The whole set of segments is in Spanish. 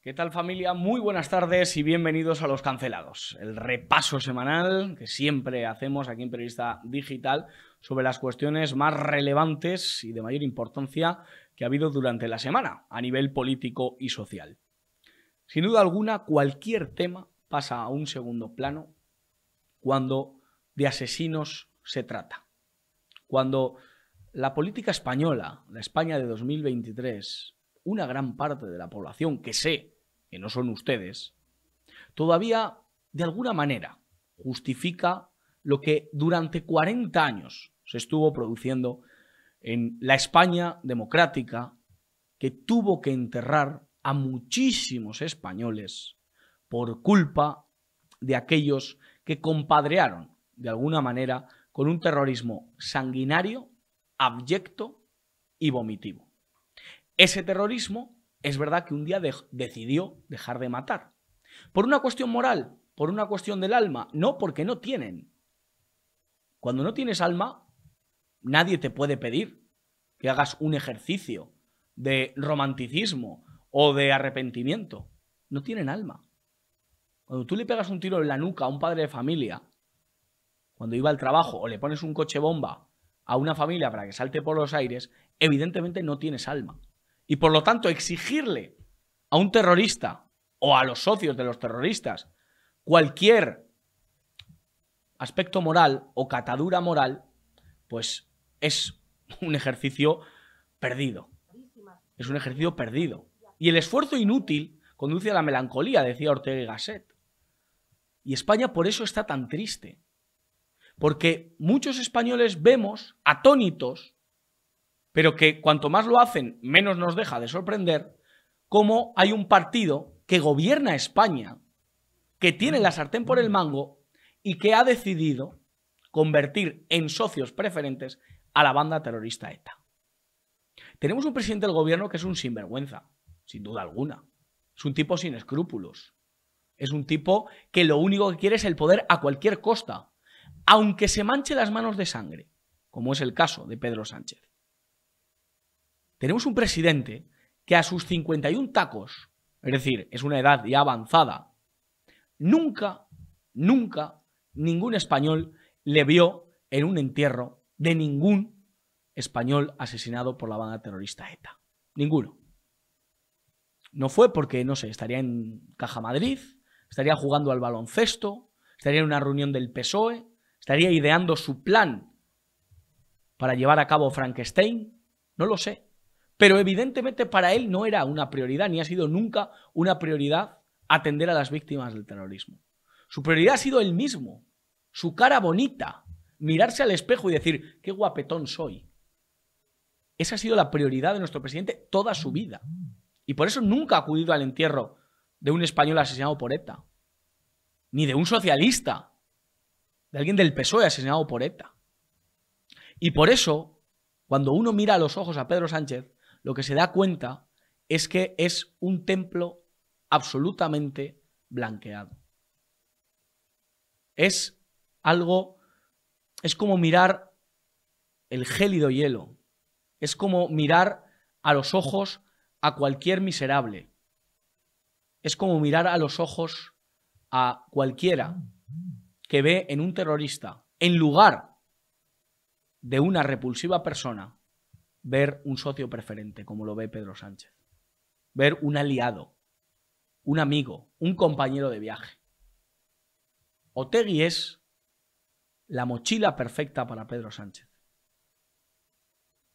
¿Qué tal familia? Muy buenas tardes y bienvenidos a Los Cancelados, el repaso semanal que siempre hacemos aquí en Periodista Digital sobre las cuestiones más relevantes y de mayor importancia que ha habido durante la semana a nivel político y social. Sin duda alguna, cualquier tema pasa a un segundo plano cuando de asesinos se trata. Cuando la política española, la España de 2023, una gran parte de la población que sé que no son ustedes, todavía de alguna manera justifica lo que durante 40 años se estuvo produciendo en la España democrática que tuvo que enterrar a muchísimos españoles por culpa de aquellos que compadrearon, de alguna manera, con un terrorismo sanguinario, abyecto y vomitivo. Ese terrorismo es verdad que un día decidió dejar de matar. Por una cuestión moral, por una cuestión del alma, no porque no tienen. Cuando no tienes alma, nadie te puede pedir que hagas un ejercicio de romanticismo o de arrepentimiento. No tienen alma. Cuando tú le pegas un tiro en la nuca a un padre de familia, cuando iba al trabajo, o le pones un coche bomba a una familia para que salte por los aires, evidentemente no tienes alma. Y por lo tanto, exigirle a un terrorista o a los socios de los terroristas cualquier aspecto moral o catadura moral, pues es un ejercicio perdido. Es un ejercicio perdido. Y el esfuerzo inútil conduce a la melancolía, decía Ortega y Gasset. Y España por eso está tan triste. Porque muchos españoles vemos atónitos, pero que cuanto más lo hacen, menos nos deja de sorprender, cómo hay un partido que gobierna España, que tiene la sartén por el mango y que ha decidido convertir en socios preferentes a la banda terrorista ETA. Tenemos un presidente del gobierno que es un sinvergüenza, sin duda alguna. Es un tipo sin escrúpulos. Es un tipo que lo único que quiere es el poder a cualquier costa, aunque se manche las manos de sangre, como es el caso de Pedro Sánchez. Tenemos un presidente que a sus 51 tacos, es decir, es una edad ya avanzada, nunca, nunca ningún español le vio en un entierro de ningún español asesinado por la banda terrorista ETA. Ninguno. No fue porque, no sé, estaría en Caja Madrid, estaría jugando al baloncesto, estaría en una reunión del PSOE, estaría ideando su plan para llevar a cabo Frankenstein, no lo sé. Pero evidentemente para él no era una prioridad, ni ha sido nunca una prioridad atender a las víctimas del terrorismo. Su prioridad ha sido él mismo, su cara bonita, mirarse al espejo y decir, qué guapetón soy. Esa ha sido la prioridad de nuestro presidente toda su vida. Y por eso nunca ha acudido al entierro de un español asesinado por ETA, ni de un socialista, de alguien del PSOE asesinado por ETA. Y por eso, cuando uno mira a los ojos a Pedro Sánchez, lo que se da cuenta es que es un templo absolutamente blanqueado. Es algo, es como mirar el gélido hielo, es como mirar a los ojos a cualquier miserable, es como mirar a los ojos a cualquiera que ve en un terrorista, en lugar de una repulsiva persona, ver un socio preferente, como lo ve Pedro Sánchez, ver un aliado, un amigo, un compañero de viaje. Otegui es la mochila perfecta para Pedro Sánchez.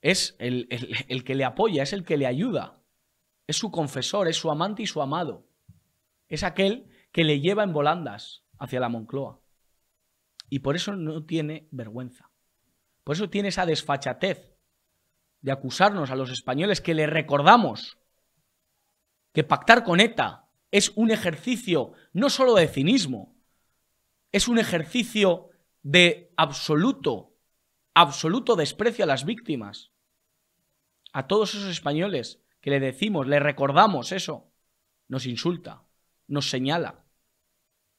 Es el, el que le apoya, es el que le ayuda, es su confesor, es su amante y su amado es aquel que le lleva en volandas hacia la Moncloa. Y por eso no tiene vergüenza. Por eso tiene esa desfachatez de acusarnos a los españoles que le recordamos que pactar con ETA es un ejercicio no solo de cinismo, es un ejercicio de absoluto, absoluto desprecio a las víctimas. A todos esos españoles que le decimos, le recordamos eso, nos insulta nos señala,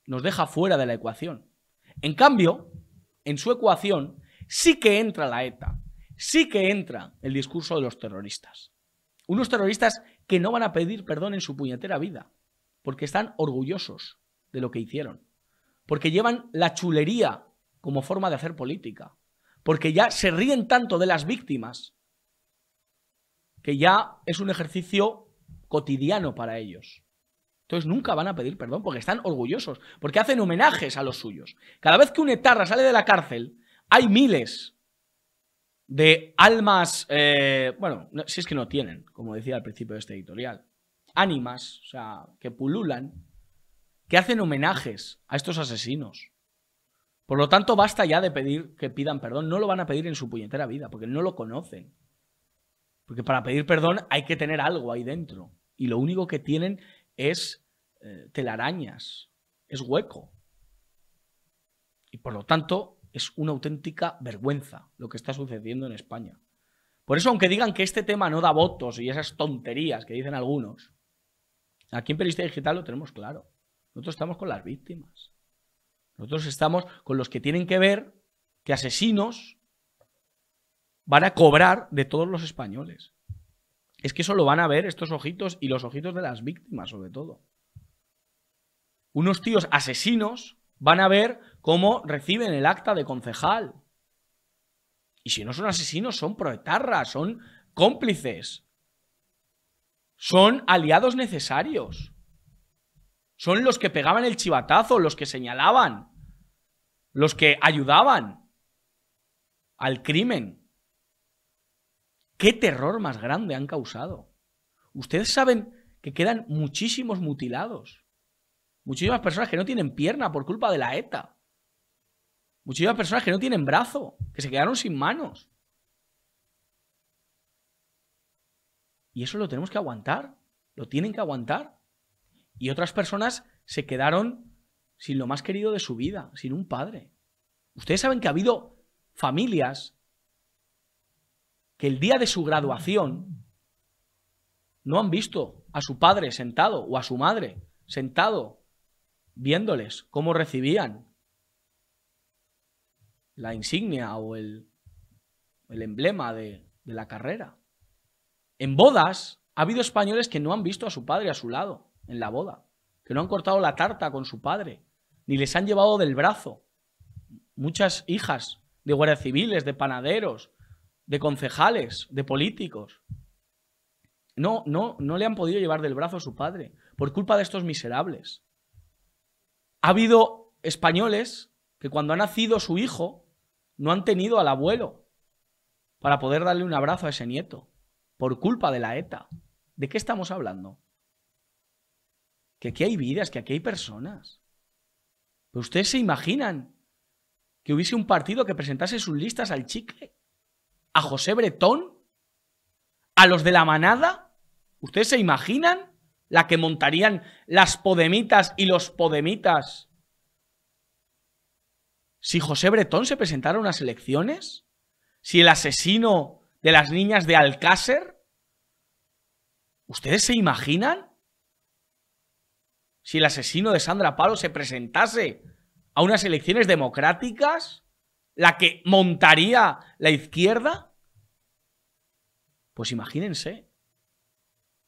nos deja fuera de la ecuación. En cambio, en su ecuación sí que entra la ETA, sí que entra el discurso de los terroristas. Unos terroristas que no van a pedir perdón en su puñetera vida, porque están orgullosos de lo que hicieron, porque llevan la chulería como forma de hacer política, porque ya se ríen tanto de las víctimas que ya es un ejercicio cotidiano para ellos nunca van a pedir perdón porque están orgullosos, porque hacen homenajes a los suyos. Cada vez que un etarra sale de la cárcel, hay miles de almas, eh, bueno, si es que no tienen, como decía al principio de este editorial, ánimas, o sea, que pululan, que hacen homenajes a estos asesinos. Por lo tanto, basta ya de pedir que pidan perdón. No lo van a pedir en su puñetera vida, porque no lo conocen. Porque para pedir perdón hay que tener algo ahí dentro. Y lo único que tienen es eh, telarañas, es hueco. Y por lo tanto, es una auténtica vergüenza lo que está sucediendo en España. Por eso, aunque digan que este tema no da votos y esas tonterías que dicen algunos, aquí en Periodista Digital lo tenemos claro. Nosotros estamos con las víctimas. Nosotros estamos con los que tienen que ver que asesinos van a cobrar de todos los españoles. Es que eso lo van a ver estos ojitos y los ojitos de las víctimas, sobre todo unos tíos asesinos van a ver cómo reciben el acta de concejal. Y si no son asesinos, son proetarras, son cómplices. Son aliados necesarios. Son los que pegaban el chivatazo, los que señalaban, los que ayudaban al crimen. ¿Qué terror más grande han causado? Ustedes saben que quedan muchísimos mutilados Muchísimas personas que no tienen pierna por culpa de la ETA. Muchísimas personas que no tienen brazo, que se quedaron sin manos. Y eso lo tenemos que aguantar. Lo tienen que aguantar. Y otras personas se quedaron sin lo más querido de su vida, sin un padre. Ustedes saben que ha habido familias que el día de su graduación no han visto a su padre sentado o a su madre sentado viéndoles cómo recibían la insignia o el, emblema de, de la carrera. En bodas ha habido españoles que no han visto a su padre a su lado en la boda, que no han cortado la tarta con su padre, ni les han llevado del brazo. Muchas hijas de guardias civiles, de panaderos, de concejales, de políticos. No, no, no le han podido llevar del brazo a su padre por culpa de estos miserables. Ha habido españoles que cuando ha nacido su hijo no han tenido al abuelo para poder darle un abrazo a ese nieto por culpa de la ETA. ¿De qué estamos hablando? Que aquí hay vidas, que aquí hay personas. ustedes se imaginan que hubiese un partido que presentase sus listas al chicle, a José Bretón, a los de la manada. ¿Ustedes se imaginan? la que montarían las Podemitas y los Podemitas. Si José Bretón se presentara a unas elecciones, si el asesino de las niñas de Alcácer, ¿ustedes se imaginan? Si el asesino de Sandra Palo se presentase a unas elecciones democráticas, la que montaría la izquierda, pues imagínense,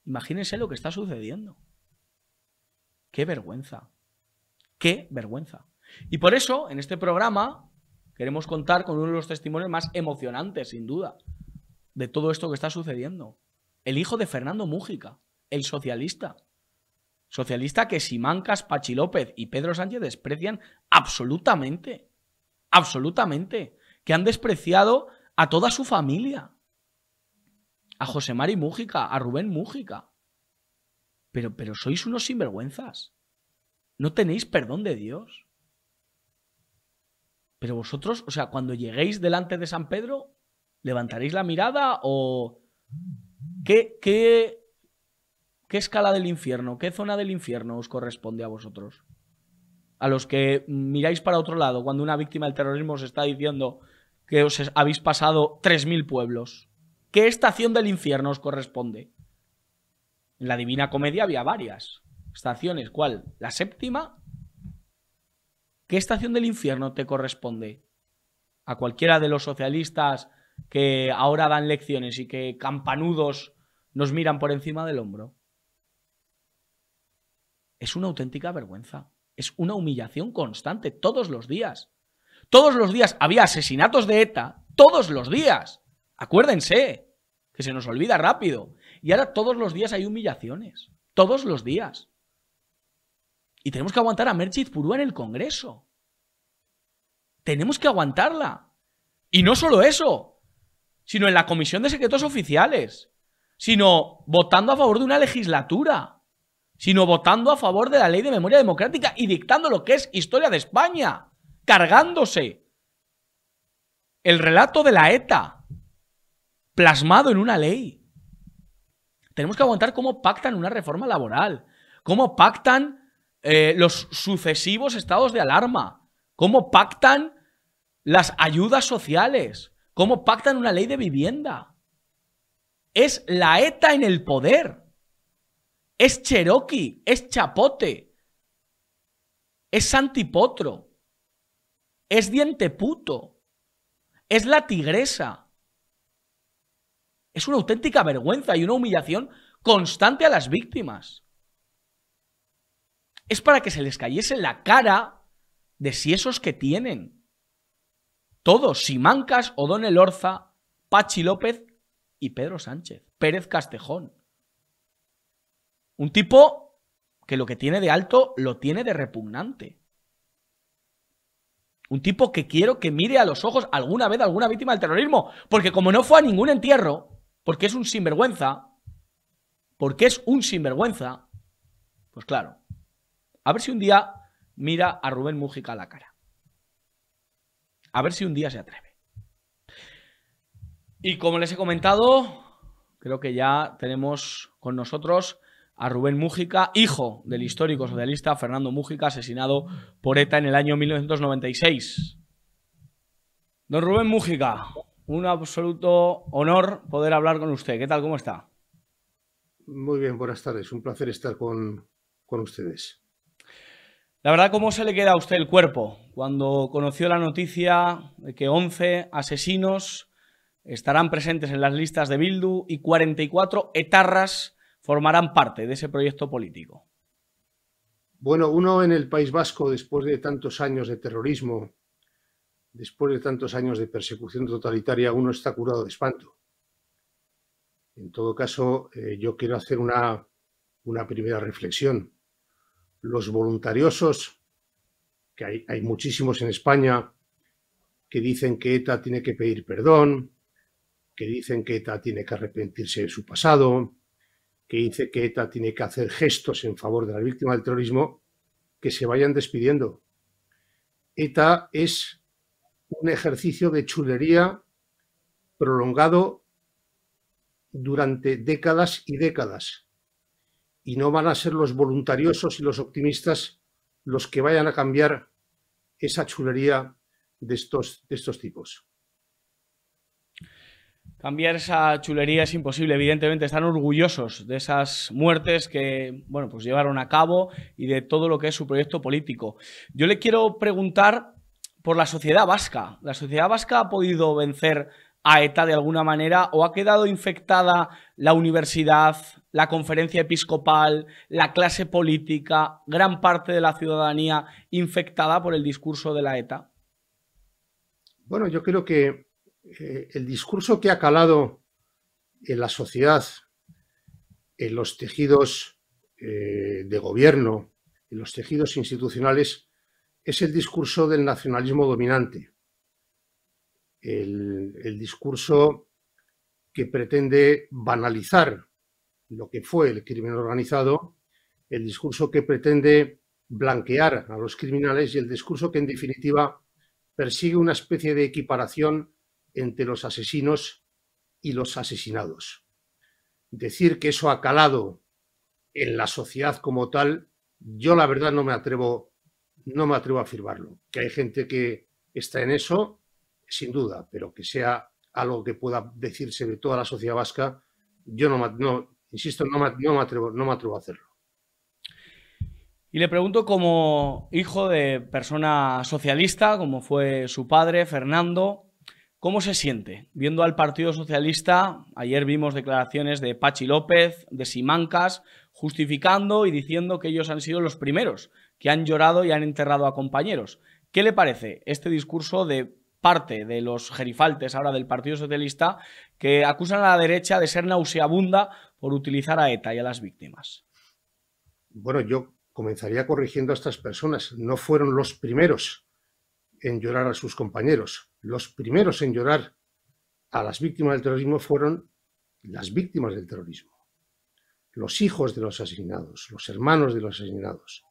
Imagínense lo que está sucediendo. Qué vergüenza. Qué vergüenza. Y por eso, en este programa, queremos contar con uno de los testimonios más emocionantes, sin duda, de todo esto que está sucediendo. El hijo de Fernando Mújica, el socialista. Socialista que Simancas, Pachi López y Pedro Sánchez desprecian absolutamente. Absolutamente. Que han despreciado a toda su familia a José Mari Mújica, a Rubén Mújica. Pero, pero sois unos sinvergüenzas. No tenéis perdón de Dios. Pero vosotros, o sea, cuando lleguéis delante de San Pedro, ¿levantaréis la mirada o qué, qué, qué escala del infierno, qué zona del infierno os corresponde a vosotros? A los que miráis para otro lado cuando una víctima del terrorismo os está diciendo que os habéis pasado 3.000 pueblos. ¿Qué estación del infierno os corresponde? En la Divina Comedia había varias estaciones. ¿Cuál? ¿La séptima? ¿Qué estación del infierno te corresponde? A cualquiera de los socialistas que ahora dan lecciones y que campanudos nos miran por encima del hombro. Es una auténtica vergüenza. Es una humillación constante todos los días. Todos los días había asesinatos de ETA. Todos los días. Acuérdense que se nos olvida rápido. Y ahora todos los días hay humillaciones. Todos los días. Y tenemos que aguantar a Merchid Purúa en el Congreso. Tenemos que aguantarla. Y no solo eso, sino en la Comisión de Secretos Oficiales, sino votando a favor de una legislatura, sino votando a favor de la Ley de Memoria Democrática y dictando lo que es historia de España, cargándose el relato de la ETA plasmado en una ley. Tenemos que aguantar cómo pactan una reforma laboral, cómo pactan eh, los sucesivos estados de alarma, cómo pactan las ayudas sociales, cómo pactan una ley de vivienda. Es la ETA en el poder. Es Cherokee, es Chapote, es Santipotro, es Diente Puto, es la Tigresa. Es una auténtica vergüenza y una humillación constante a las víctimas. Es para que se les cayese la cara de si esos que tienen. Todos, Simancas, Odón Elorza, Pachi López y Pedro Sánchez, Pérez Castejón. Un tipo que lo que tiene de alto lo tiene de repugnante. Un tipo que quiero que mire a los ojos alguna vez alguna víctima del terrorismo, porque como no fue a ningún entierro, porque es un sinvergüenza, porque es un sinvergüenza, pues claro, a ver si un día mira a Rubén Mújica a la cara. A ver si un día se atreve. Y como les he comentado, creo que ya tenemos con nosotros a Rubén Mújica, hijo del histórico socialista Fernando Mújica, asesinado por ETA en el año 1996. Don Rubén Mújica, un absoluto honor poder hablar con usted. ¿Qué tal? ¿Cómo está? Muy bien, buenas tardes. Un placer estar con, ustedes. La verdad, ¿cómo se le queda a usted el cuerpo cuando conoció la noticia de que 11 asesinos estarán presentes en las listas de Bildu y 44 etarras formarán parte de ese proyecto político? Bueno, uno en el País Vasco, después de tantos años de terrorismo después de tantos años de persecución totalitaria, uno está curado de espanto. En todo caso, eh, yo quiero hacer una, una, primera reflexión. Los voluntariosos, que hay, hay muchísimos en España, que dicen que ETA tiene que pedir perdón, que dicen que ETA tiene que arrepentirse de su pasado, que dice que ETA tiene que hacer gestos en favor de la víctima del terrorismo, que se vayan despidiendo. ETA es un ejercicio de chulería prolongado durante décadas y décadas. Y no van a ser los voluntariosos y los optimistas los que vayan a cambiar esa chulería de estos, de estos tipos. Cambiar esa chulería es imposible, evidentemente están orgullosos de esas muertes que bueno, pues llevaron a cabo y de todo lo que es su proyecto político. Yo le quiero preguntar por la sociedad vasca. La sociedad vasca ha podido vencer a ETA de alguna manera o ha quedado infectada la universidad, la conferencia episcopal, la clase política, gran parte de la ciudadanía infectada por el discurso de la ETA? Bueno, yo creo que eh, el discurso que ha calado en la sociedad, en los tejidos eh, de gobierno, en los tejidos institucionales, es el discurso del nacionalismo dominante, el, discurso que pretende banalizar lo que fue el crimen organizado, el discurso que pretende blanquear a los criminales y el discurso que en definitiva persigue una especie de equiparación entre los asesinos y los asesinados. Decir que eso ha calado en la sociedad como tal, yo la verdad no me atrevo no me atrevo a afirmarlo. Que hay gente que está en eso, sin duda, pero que sea algo que pueda decirse de toda la sociedad vasca, yo no, insisto, no, atrevo, no me atrevo a hacerlo. Y le pregunto como hijo de persona socialista, como fue su padre, Fernando, ¿cómo se siente viendo al Partido Socialista? Ayer vimos declaraciones de Pachi López, de Simancas, justificando y diciendo que ellos han sido los primeros que han llorado y han enterrado a compañeros. ¿Qué le parece este discurso de parte de los gerifaltes ahora del Partido Socialista que acusan a la derecha de ser nauseabunda por utilizar a ETA y a las víctimas? Bueno, yo comenzaría corrigiendo a estas personas. No fueron los primeros en llorar a sus compañeros. Los primeros en llorar a las víctimas del terrorismo fueron las víctimas del terrorismo, los hijos de los asesinados, los hermanos de los asesinados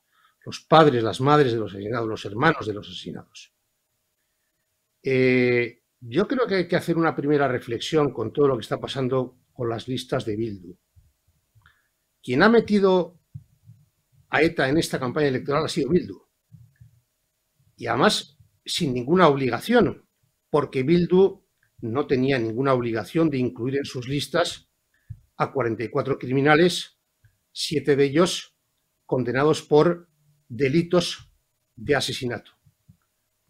los padres, las madres de los asesinados, los hermanos de los asesinados. Eh, yo creo que hay que hacer una primera reflexión con todo lo que está pasando con las listas de Bildu. Quien ha metido a ETA en esta campaña electoral ha sido Bildu. Y además sin ninguna obligación, porque Bildu no tenía ninguna obligación de incluir en sus listas a 44 criminales, siete de ellos condenados por delitos de asesinato.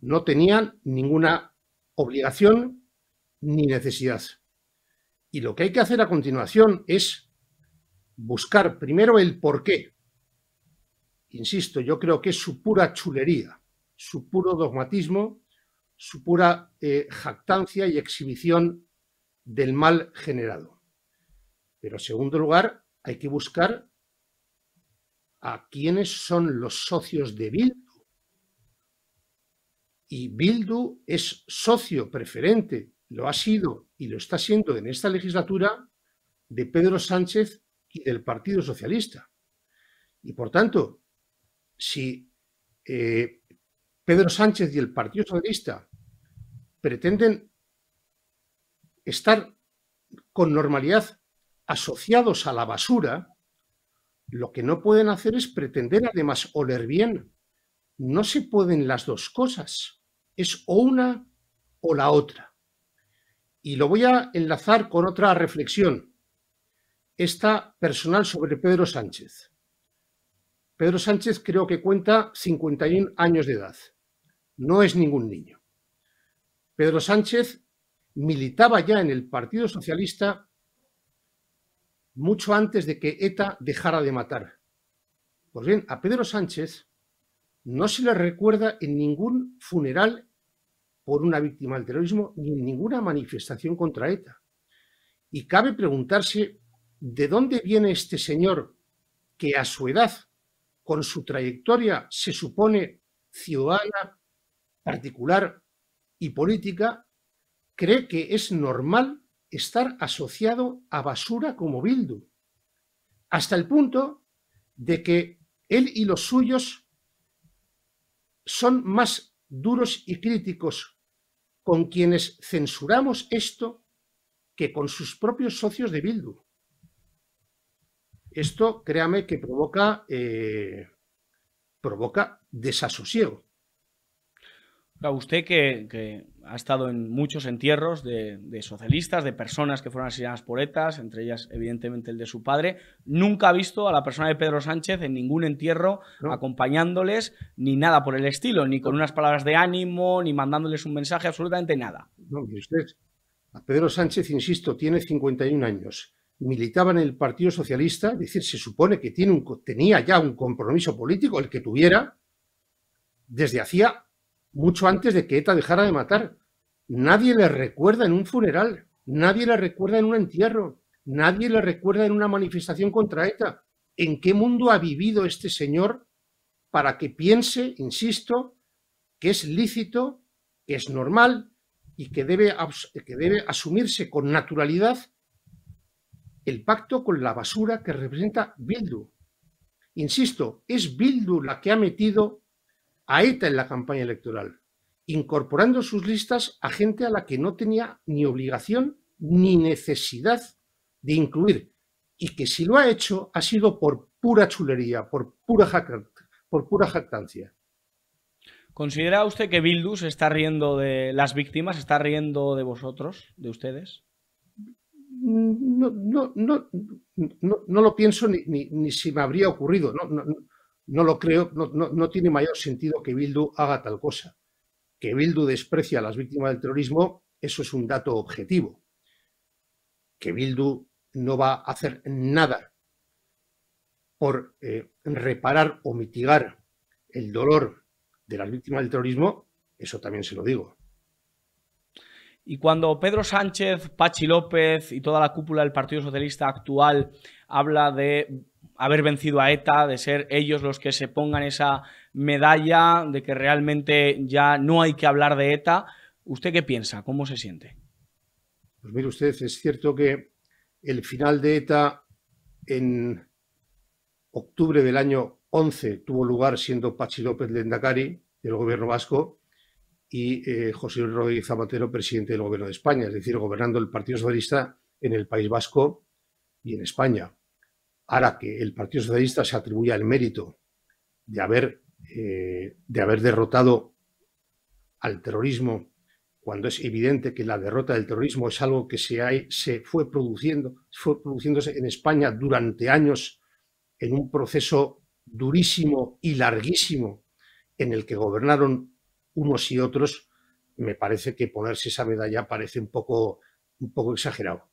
No tenían ninguna obligación ni necesidad. Y lo que hay que hacer a continuación es buscar primero el porqué. Insisto, yo creo que es su pura chulería, su puro dogmatismo, su pura eh, jactancia y exhibición del mal generado. Pero en segundo lugar, hay que buscar a quiénes son los socios de Bildu. Y Bildu es socio preferente, lo ha sido y lo está siendo en esta legislatura de Pedro Sánchez y del Partido Socialista. Y por tanto, si eh, Pedro Sánchez y el Partido Socialista pretenden estar con normalidad asociados a la basura, lo que no pueden hacer es pretender además oler bien. No se pueden las dos cosas. Es o una o la otra. Y lo voy a enlazar con otra reflexión, esta personal sobre Pedro Sánchez. Pedro Sánchez creo que cuenta 51 años de edad. No es ningún niño. Pedro Sánchez militaba ya en el Partido Socialista mucho antes de que ETA dejara de matar. Pues bien, a Pedro Sánchez no se le recuerda en ningún funeral por una víctima del terrorismo ni en ninguna manifestación contra ETA. Y cabe preguntarse de dónde viene este señor que a su edad, con su trayectoria, se supone ciudadana, particular y política, cree que es normal estar asociado a basura como Bildu, hasta el punto de que él y los suyos son más duros y críticos con quienes censuramos esto que con sus propios socios de Bildu. Esto, créame, que provoca, eh, provoca desasosiego usted que, ha estado en muchos entierros de, socialistas, de personas que fueron asesinadas por ETA, entre ellas evidentemente el de su padre, nunca ha visto a la persona de Pedro Sánchez en ningún entierro acompañándoles ni nada por el estilo, ni con unas palabras de ánimo, ni mandándoles un mensaje, absolutamente nada. No, y usted, a Pedro Sánchez, insisto, tiene 51 años, militaba en el Partido Socialista, es decir, se supone que tiene un, tenía ya un compromiso político, el que tuviera, desde hacía mucho antes de que ETA dejara de matar. Nadie le recuerda en un funeral, nadie le recuerda en un entierro, nadie le recuerda en una manifestación contra ETA. ¿En qué mundo ha vivido este señor para que piense, insisto, que es lícito, que es normal y que debe, que debe asumirse con naturalidad el pacto con la basura que representa Bildu? Insisto, es Bildu la que ha metido a ETA en la campaña electoral, incorporando sus listas a gente a la que no tenía ni obligación ni necesidad de incluir y que si lo ha hecho ha sido por pura chulería, por pura, por pura jactancia. ¿Considera usted que Bildu se está riendo de las víctimas, está riendo de vosotros, de ustedes? No, no, no, no, lo pienso ni, si me habría ocurrido. no, no lo creo, no, tiene mayor sentido que Bildu haga tal cosa. Que Bildu desprecia a las víctimas del terrorismo, eso es un dato objetivo. Que Bildu no va a hacer nada por eh, reparar o mitigar el dolor de las víctimas del terrorismo, eso también se lo digo. Y cuando Pedro Sánchez, Pachi López y toda la cúpula del Partido Socialista actual habla de haber vencido a ETA, de ser ellos los que se pongan esa medalla, de que realmente ya no hay que hablar de ETA. ¿Usted qué piensa? ¿Cómo se siente? Pues mire usted, es cierto que el final de ETA en octubre del año 11 tuvo lugar siendo Pachi López Lendakari del gobierno vasco y eh, José Luis Rodríguez Zapatero presidente del gobierno de España, es decir, gobernando el Partido Socialista en el País Vasco y en España, ahora que el Partido Socialista se atribuya el mérito de haber, eh, de haber derrotado al terrorismo cuando es evidente que la derrota del terrorismo es algo que se, hay, se fue produciendo, fue produciéndose en España durante años en un proceso durísimo y larguísimo en el que gobernaron unos y otros, me parece que ponerse esa medalla parece un poco, un poco exagerado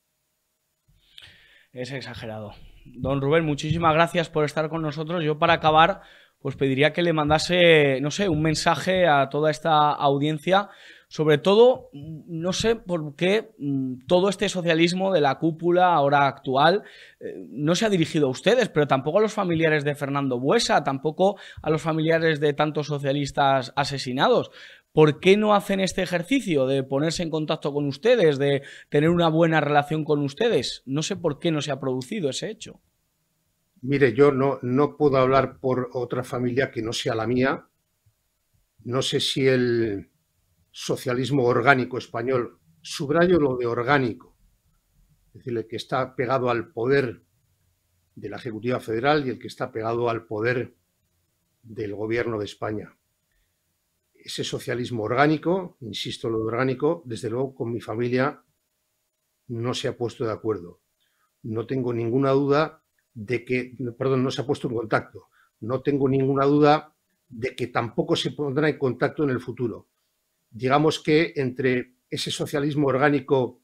es exagerado. Don Rubén, muchísimas gracias por estar con nosotros. Yo para acabar, pues pediría que le mandase, no sé, un mensaje a toda esta audiencia. Sobre todo, no sé por qué mm, todo este socialismo de la cúpula ahora actual eh, no se ha dirigido a ustedes, pero tampoco a los familiares de Fernando Buesa, tampoco a los familiares de tantos socialistas asesinados. ¿Por qué no hacen este ejercicio de ponerse en contacto con ustedes, de tener una buena relación con ustedes? No sé por qué no se ha producido ese hecho. Mire, yo no, no puedo hablar por otra familia que no sea la mía. No sé si el socialismo orgánico español, subrayo lo de orgánico, es decir, el que está pegado al poder de la Ejecutiva Federal y el que está pegado al poder del Gobierno de España ese socialismo orgánico, insisto lo orgánico, desde luego con mi familia no se ha puesto de acuerdo. No tengo ninguna duda de que, perdón, no se ha puesto en contacto. No tengo ninguna duda de que tampoco se pondrá en contacto en el futuro. Digamos que entre ese socialismo orgánico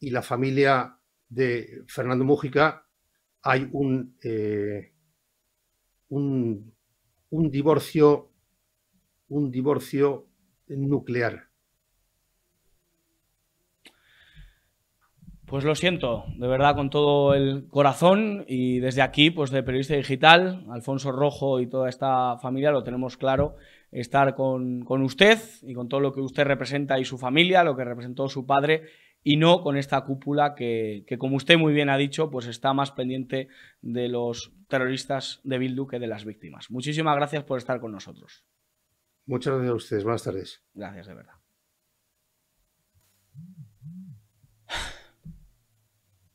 y la familia de Fernando Mújica hay un, eh, un divorcio un divorcio nuclear. Pues lo siento, de verdad, con todo el corazón y desde aquí, pues de Periodista Digital, Alfonso Rojo y toda esta familia, lo tenemos claro, estar con, usted y con todo lo que usted representa y su familia, lo que representó su padre y no con esta cúpula que, que, como usted muy bien ha dicho, pues está más pendiente de los terroristas de Bildu que de las víctimas. Muchísimas gracias por estar con nosotros. Muchas gracias a ustedes. Buenas tardes. Gracias, de verdad.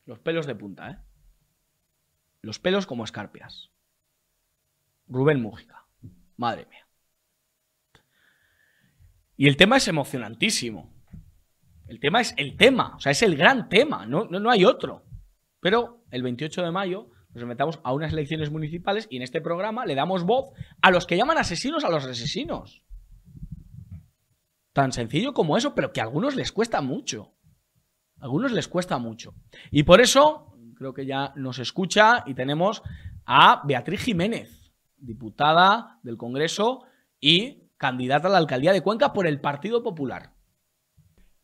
Los pelos de punta, ¿eh? Los pelos como escarpias. Rubén Mújica. Madre mía. Y el tema es emocionantísimo. El tema es el tema, o sea, es el gran tema, no, no, no hay otro. Pero el 28 de mayo nos metamos a unas elecciones municipales y en este programa le damos voz a los que llaman asesinos a los asesinos. Tan sencillo como eso, pero que a algunos les cuesta mucho. A algunos les cuesta mucho. Y por eso, creo que ya nos escucha y tenemos a Beatriz Jiménez, diputada del Congreso y candidata a la alcaldía de Cuenca por el Partido Popular.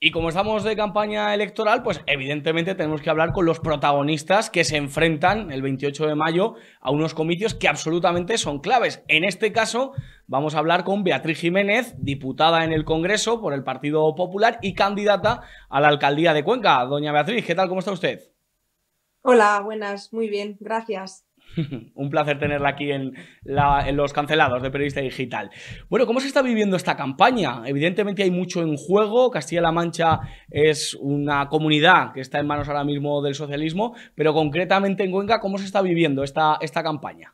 Y como estamos de campaña electoral, pues evidentemente tenemos que hablar con los protagonistas que se enfrentan el 28 de mayo a unos comicios que absolutamente son claves. En este caso, vamos a hablar con Beatriz Jiménez, diputada en el Congreso por el Partido Popular y candidata a la alcaldía de Cuenca. Doña Beatriz, ¿qué tal? ¿Cómo está usted? Hola, buenas, muy bien, gracias. Un placer tenerla aquí en, los cancelados de Periodista Digital. Bueno, ¿cómo se está viviendo esta campaña? Evidentemente hay mucho en juego. Castilla-La Mancha es una comunidad que está en manos ahora mismo del socialismo, pero concretamente en Cuenca, ¿cómo se está viviendo esta, esta campaña?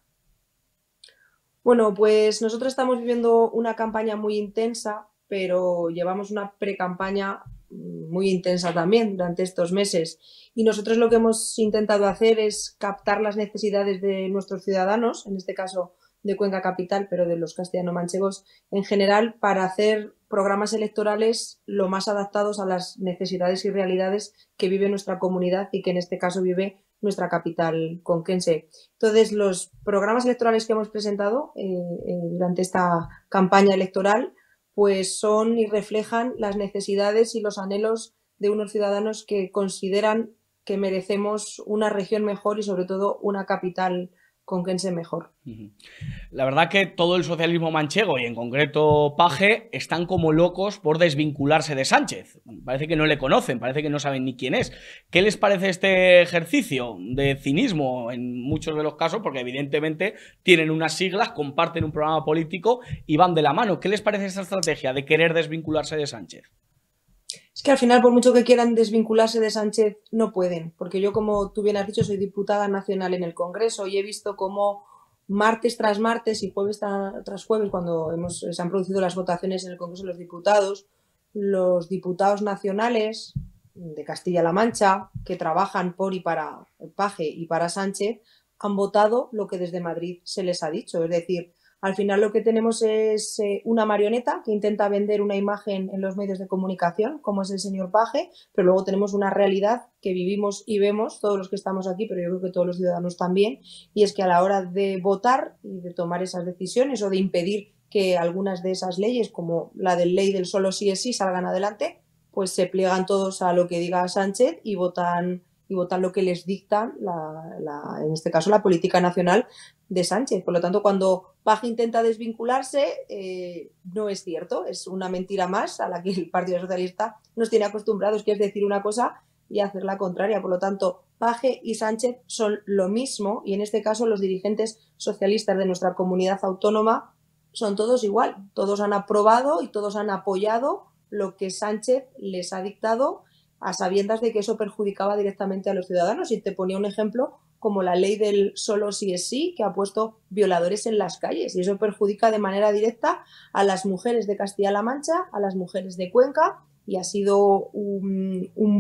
Bueno, pues nosotros estamos viviendo una campaña muy intensa, pero llevamos una pre-campaña muy intensa también durante estos meses. Y nosotros lo que hemos intentado hacer es captar las necesidades de nuestros ciudadanos, en este caso de Cuenca Capital, pero de los castellano-manchegos en general, para hacer programas electorales lo más adaptados a las necesidades y realidades que vive nuestra comunidad y que en este caso vive nuestra capital conquense. Entonces, los programas electorales que hemos presentado eh, eh, durante esta campaña electoral pues son y reflejan las necesidades y los anhelos de unos ciudadanos que consideran que merecemos una región mejor y sobre todo una capital sé mejor. La verdad que todo el socialismo manchego y en concreto Paje están como locos por desvincularse de Sánchez. Parece que no le conocen, parece que no saben ni quién es. ¿Qué les parece este ejercicio de cinismo en muchos de los casos? Porque evidentemente tienen unas siglas, comparten un programa político y van de la mano. ¿Qué les parece esta estrategia de querer desvincularse de Sánchez? Es que al final, por mucho que quieran desvincularse de Sánchez, no pueden, porque yo, como tú bien has dicho, soy diputada nacional en el Congreso y he visto cómo martes tras martes y jueves tras jueves, cuando se han producido las votaciones en el Congreso de los Diputados, los diputados nacionales de Castilla-La Mancha, que trabajan por y para Paje y para Sánchez, han votado lo que desde Madrid se les ha dicho. Es decir, al final lo que tenemos es eh, una marioneta que intenta vender una imagen en los medios de comunicación, como es el señor Paje, pero luego tenemos una realidad que vivimos y vemos todos los que estamos aquí, pero yo creo que todos los ciudadanos también, y es que a la hora de votar y de tomar esas decisiones o de impedir que algunas de esas leyes, como la del ley del solo sí es sí, salgan adelante, pues se pliegan todos a lo que diga Sánchez y votan y votan lo que les dicta, en este caso, la política nacional de Sánchez. Por lo tanto, cuando Paje intenta desvincularse, eh, no es cierto, es una mentira más a la que el Partido Socialista nos tiene acostumbrados, que es decir una cosa y hacer la contraria. Por lo tanto, Paje y Sánchez son lo mismo y en este caso los dirigentes socialistas de nuestra comunidad autónoma son todos igual, todos han aprobado y todos han apoyado lo que Sánchez les ha dictado a sabiendas de que eso perjudicaba directamente a los ciudadanos. Y te ponía un ejemplo como la ley del solo sí es sí, que ha puesto violadores en las calles. Y eso perjudica de manera directa a las mujeres de Castilla-La Mancha, a las mujeres de Cuenca, y ha sido un,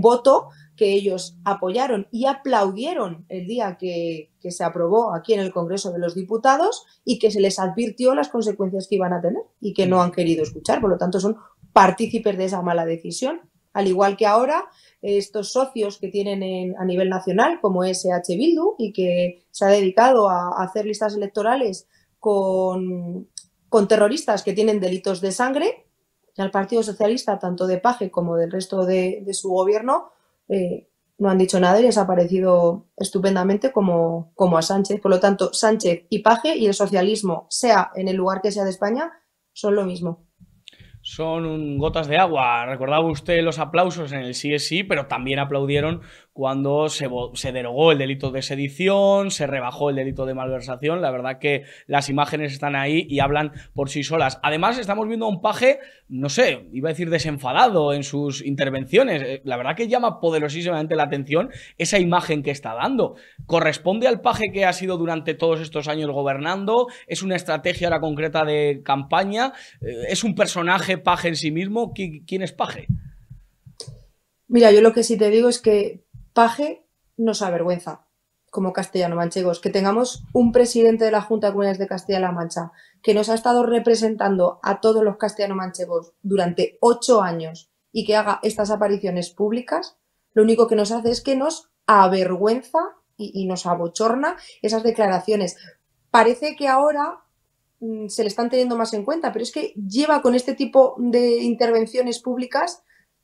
voto que ellos apoyaron y aplaudieron el día que, que, se aprobó aquí en el Congreso de los Diputados y que se les advirtió las consecuencias que iban a tener y que no han querido escuchar. Por lo tanto, son partícipes de esa mala decisión al igual que ahora, estos socios que tienen a nivel nacional, como SH Bildu, y que se ha dedicado a, hacer listas electorales con, terroristas que tienen delitos de sangre, al Partido Socialista, tanto de Paje como del resto de, su gobierno, eh, no han dicho nada y les ha parecido estupendamente como, como a Sánchez. Por lo tanto, Sánchez y Paje y el socialismo, sea en el lugar que sea de España, son lo mismo son gotas de agua. Recordaba usted los aplausos en el CSI, pero también aplaudieron cuando se, derogó el delito de sedición, se rebajó el delito de malversación. La verdad que las imágenes están ahí y hablan por sí solas. Además, estamos viendo a un paje, no sé, iba a decir desenfadado en sus intervenciones. Eh, la verdad que llama poderosísimamente la atención esa imagen que está dando. ¿Corresponde al paje que ha sido durante todos estos años gobernando? ¿Es una estrategia ahora concreta de campaña? Eh, ¿Es un personaje paje en sí mismo? ¿Quién es paje? Mira, yo lo que sí te digo es que nos avergüenza como castellano-manchegos, que tengamos un presidente de la Junta de Comunidades de Castilla-La Mancha que nos ha estado representando a todos los castellano-manchegos durante ocho años y que haga estas apariciones públicas, lo único que nos hace es que nos avergüenza y nos abochorna esas declaraciones. Parece que ahora mm, se le están teniendo más en cuenta, pero es que lleva con este tipo de intervenciones públicas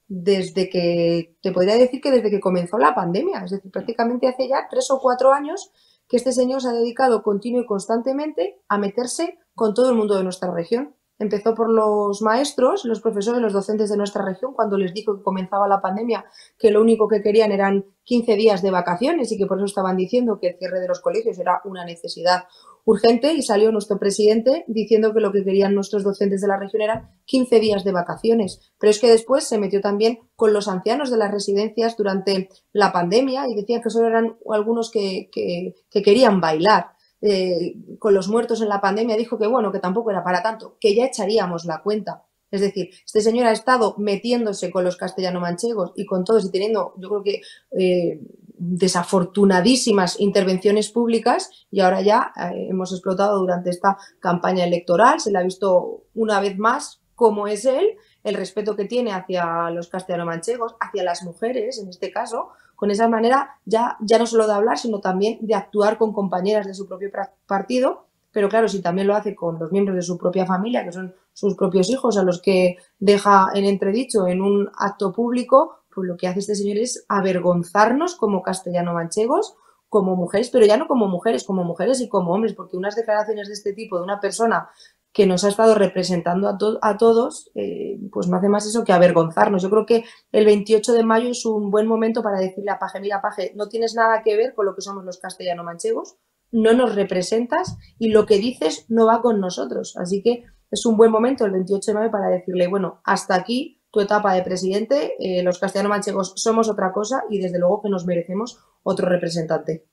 desde que, te podría decir que desde que comenzó la pandemia, es decir, prácticamente hace ya tres o cuatro años que este señor se ha dedicado continuo y constantemente a meterse con todo el mundo de nuestra región. Empezó por los maestros, los profesores, los docentes de nuestra región, cuando les dijo que comenzaba la pandemia, que lo único que querían eran 15 días de vacaciones y que por eso estaban diciendo que el cierre de los colegios era una necesidad urgente y salió nuestro presidente diciendo que lo que querían nuestros docentes de la región eran 15 días de vacaciones. Pero es que después se metió también con los ancianos de las residencias durante la pandemia y decían que solo eran algunos que, querían bailar. Eh, con los muertos en la pandemia dijo que bueno, que tampoco era para tanto, que ya echaríamos la cuenta. Es decir, este señor ha estado metiéndose con los castellano manchegos y con todos y teniendo, yo creo que eh, desafortunadísimas intervenciones públicas y ahora ya eh, hemos explotado durante esta campaña electoral, se le ha visto una vez más cómo es él, el respeto que tiene hacia los castellano-manchegos, hacia las mujeres en este caso, con esa manera ya, ya no solo de hablar, sino también de actuar con compañeras de su propio partido, pero claro, si también lo hace con los miembros de su propia familia, que son sus propios hijos, a los que deja en entredicho en un acto público, pues lo que hace este señor es avergonzarnos como castellano-manchegos, como mujeres, pero ya no como mujeres, como mujeres y como hombres, porque unas declaraciones de este tipo de una persona que nos ha estado representando a, todos, eh, pues no hace más eso que avergonzarnos. Yo creo que el 28 de mayo es un buen momento para decirle a Paje, mira Paje, no tienes nada que ver con lo que somos los castellano-manchegos, no nos representas y lo que dices no va con nosotros. Así que es un buen momento el 28 de mayo para decirle, bueno, hasta aquí tu etapa de presidente. Eh, los castellano manchegos somos otra cosa y desde luego que nos merecemos otro representante.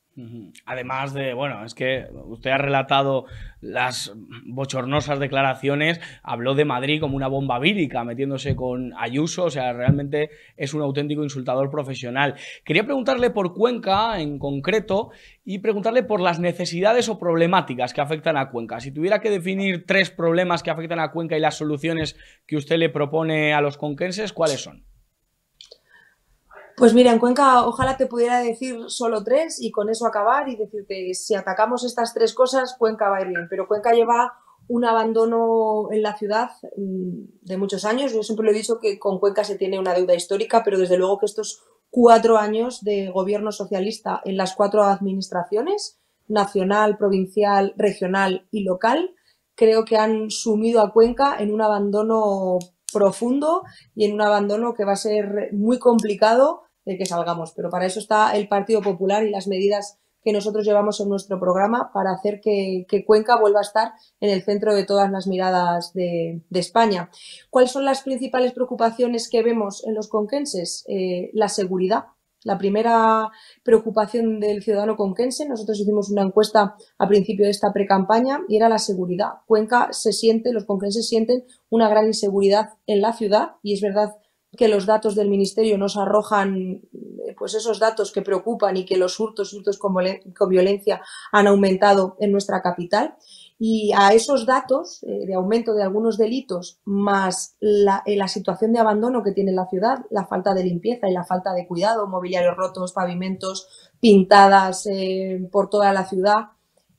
Además de, bueno, es que usted ha relatado las bochornosas declaraciones, habló de Madrid como una bomba vírica, metiéndose con Ayuso, o sea, realmente es un auténtico insultador profesional. Quería preguntarle por Cuenca en concreto y preguntarle por las necesidades o problemáticas que afectan a Cuenca. Si tuviera que definir tres problemas que afectan a Cuenca y las soluciones que usted le propone a los conquenses, ¿cuáles son? Pues mira, en Cuenca ojalá te pudiera decir solo tres y con eso acabar y decirte, si atacamos estas tres cosas, Cuenca va a ir bien, pero Cuenca lleva un abandono en la ciudad mm, de muchos años. Yo siempre le he dicho que con Cuenca se tiene una deuda histórica, pero desde luego que estos cuatro años de gobierno socialista en las cuatro administraciones, nacional, provincial, regional y local, creo que han sumido a Cuenca en un abandono profundo y en un abandono que va a ser muy complicado de que salgamos. Pero para eso está el Partido Popular y las medidas que nosotros llevamos en nuestro programa para hacer que, Cuenca vuelva a estar en el centro de todas las miradas de, España. ¿Cuáles son las principales preocupaciones que vemos en los conquenses? Eh, la seguridad la primera preocupación del ciudadano conquense. Nosotros hicimos una encuesta a principio de esta precampaña y era la seguridad. Cuenca se siente, los conquenses sienten una gran inseguridad en la ciudad y es verdad que los datos del ministerio nos arrojan eh, pues esos datos que preocupan y que los hurtos, hurtos con violencia han aumentado en nuestra capital. Y a esos datos eh, de aumento de algunos delitos, más eh, la, situación de abandono que tiene la ciudad, la falta de limpieza y la falta de cuidado, mobiliarios rotos, pavimentos, pintadas eh, por toda la ciudad,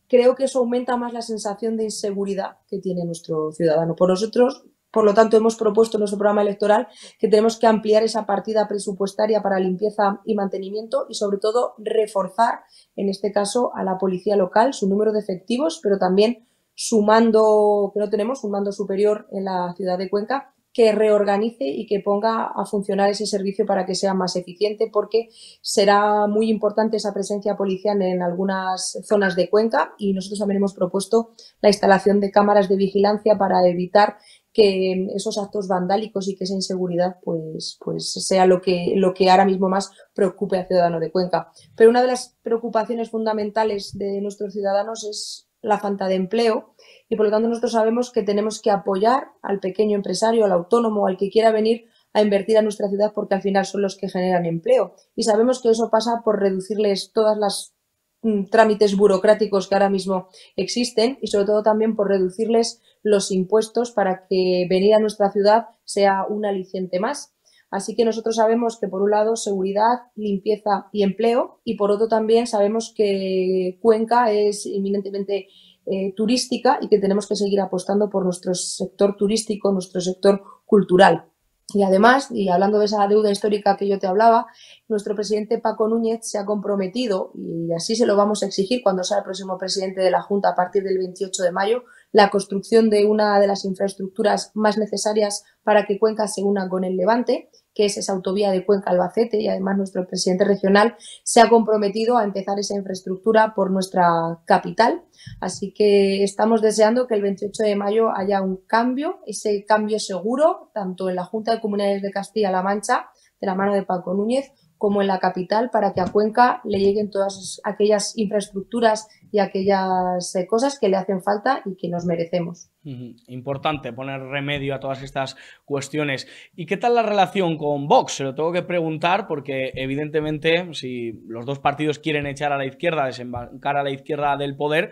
creo que eso aumenta más la sensación de inseguridad que tiene nuestro ciudadano. Por nosotros, por lo tanto, hemos propuesto en nuestro programa electoral que tenemos que ampliar esa partida presupuestaria para limpieza y mantenimiento y, sobre todo, reforzar, en este caso, a la policía local, su número de efectivos, pero también su mando, que no tenemos, un mando superior en la ciudad de Cuenca, que reorganice y que ponga a funcionar ese servicio para que sea más eficiente, porque será muy importante esa presencia policial en algunas zonas de Cuenca y nosotros también hemos propuesto la instalación de cámaras de vigilancia para evitar que esos actos vandálicos y que esa inseguridad pues, pues sea lo que, lo que ahora mismo más preocupe al ciudadano de Cuenca. Pero una de las preocupaciones fundamentales de nuestros ciudadanos es la falta de empleo y por lo tanto nosotros sabemos que tenemos que apoyar al pequeño empresario, al autónomo, al que quiera venir a invertir a nuestra ciudad porque al final son los que generan empleo. Y sabemos que eso pasa por reducirles todas las mm, trámites burocráticos que ahora mismo existen y sobre todo también por reducirles los impuestos para que venir a nuestra ciudad sea un aliciente más Así que nosotros sabemos que por un lado seguridad, limpieza y empleo y por otro también sabemos que Cuenca es inminentemente eh, turística y que tenemos que seguir apostando por nuestro sector turístico, nuestro sector cultural. Y además, y hablando de esa deuda histórica que yo te hablaba, nuestro presidente Paco Núñez se ha comprometido, y así se lo vamos a exigir cuando sea el próximo presidente de la Junta a partir del 28 de mayo, la construcción de una de las infraestructuras más necesarias para que Cuenca se una con el Levante, que es esa autovía de Cuenca Albacete y además nuestro presidente regional se ha comprometido a empezar esa infraestructura por nuestra capital. Así que estamos deseando que el 28 de mayo haya un cambio, ese cambio seguro, tanto en la Junta de Comunidades de Castilla-La Mancha, de la mano de Paco Núñez, como en la capital para que a Cuenca le lleguen todas aquellas infraestructuras y aquellas eh, cosas que le hacen falta y que nos merecemos. Importante poner remedio a todas estas cuestiones. ¿Y qué tal la relación con Vox? Se lo tengo que preguntar porque evidentemente si los dos partidos quieren echar a la izquierda, desembarcar a la izquierda del poder,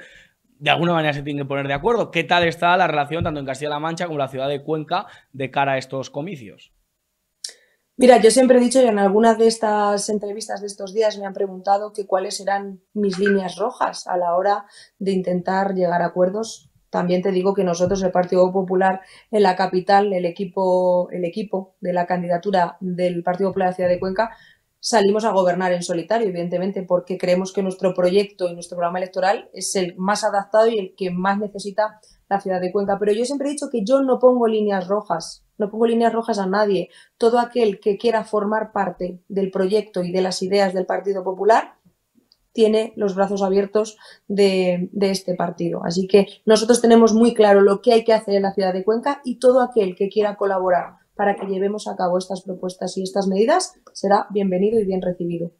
de alguna manera se tienen que poner de acuerdo. ¿Qué tal está la relación tanto en Castilla-La Mancha como en la ciudad de Cuenca de cara a estos comicios? Mira, yo siempre he dicho y en algunas de estas entrevistas de estos días me han preguntado que cuáles eran mis líneas rojas a la hora de intentar llegar a acuerdos. También te digo que nosotros, el Partido Popular en la capital, el equipo, el equipo de la candidatura del Partido Popular de Ciudad de Cuenca, salimos a gobernar en solitario, evidentemente, porque creemos que nuestro proyecto y nuestro programa electoral es el más adaptado y el que más necesita la ciudad de Cuenca. Pero yo siempre he dicho que yo no pongo líneas rojas no pongo líneas rojas a nadie. Todo aquel que quiera formar parte del proyecto y de las ideas del Partido Popular tiene los brazos abiertos de, este partido. Así que nosotros tenemos muy claro lo que hay que hacer en la ciudad de Cuenca y todo aquel que quiera colaborar para que llevemos a cabo estas propuestas y estas medidas será bienvenido y bien recibido.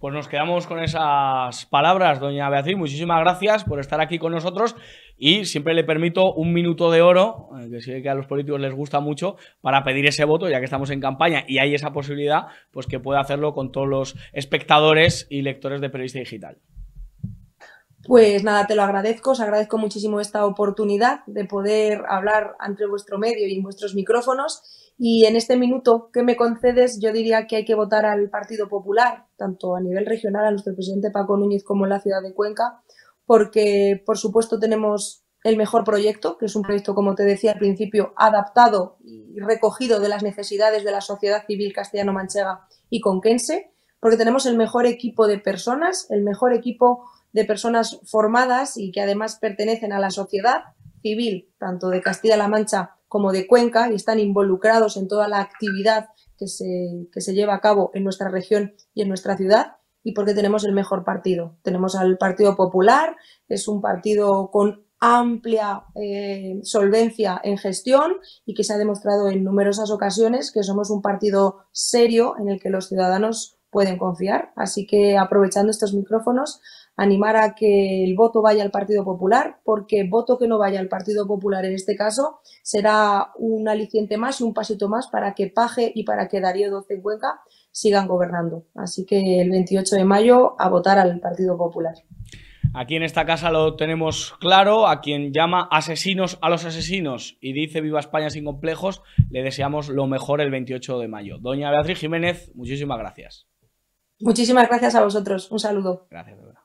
Pues nos quedamos con esas palabras, doña Beatriz. Muchísimas gracias por estar aquí con nosotros y siempre le permito un minuto de oro, eh, que que a los políticos les gusta mucho, para pedir ese voto, ya que estamos en campaña y hay esa posibilidad, pues que pueda hacerlo con todos los espectadores y lectores de Periodista Digital. Pues nada, te lo agradezco, os agradezco muchísimo esta oportunidad de poder hablar ante vuestro medio y vuestros micrófonos y en este minuto que me concedes, yo diría que hay que votar al Partido Popular, tanto a nivel regional, a nuestro presidente Paco Núñez, como en la ciudad de Cuenca, porque, por supuesto, tenemos el mejor proyecto, que es un proyecto, como te decía al principio, adaptado y recogido de las necesidades de la sociedad civil castellano-manchega y conquense, porque tenemos el mejor equipo de personas, el mejor equipo de personas formadas y que además pertenecen a la sociedad civil, tanto de Castilla-La Mancha como de Cuenca y están involucrados en toda la actividad que se, se lleva a cabo en nuestra región y en nuestra ciudad y porque tenemos el mejor partido. Tenemos al Partido Popular, es un partido con amplia eh, solvencia en gestión y que se ha demostrado en numerosas ocasiones que somos un partido serio en el que los ciudadanos pueden confiar. Así que aprovechando estos micrófonos, animar a que el voto vaya al Partido Popular, porque voto que no vaya al Partido Popular en este caso será un aliciente más y un pasito más para que Paje y para que Darío Doce Cuenca sigan gobernando. Así que el 28 de mayo a votar al Partido Popular. Aquí en esta casa lo tenemos claro, a quien llama asesinos a los asesinos y dice viva España sin complejos, le deseamos lo mejor el 28 de mayo. Doña Beatriz Jiménez, muchísimas gracias. Muchísimas gracias a vosotros. Un saludo. Gracias, de verdad.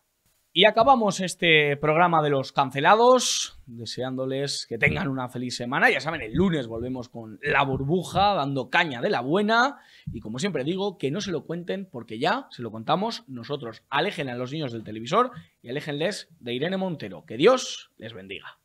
Y acabamos este programa de los cancelados, deseándoles que tengan una feliz semana. Ya saben, el lunes volvemos con la burbuja, dando caña de la buena. Y como siempre digo, que no se lo cuenten porque ya se lo contamos nosotros. Alejen a los niños del televisor y aléjenles de Irene Montero. Que Dios les bendiga.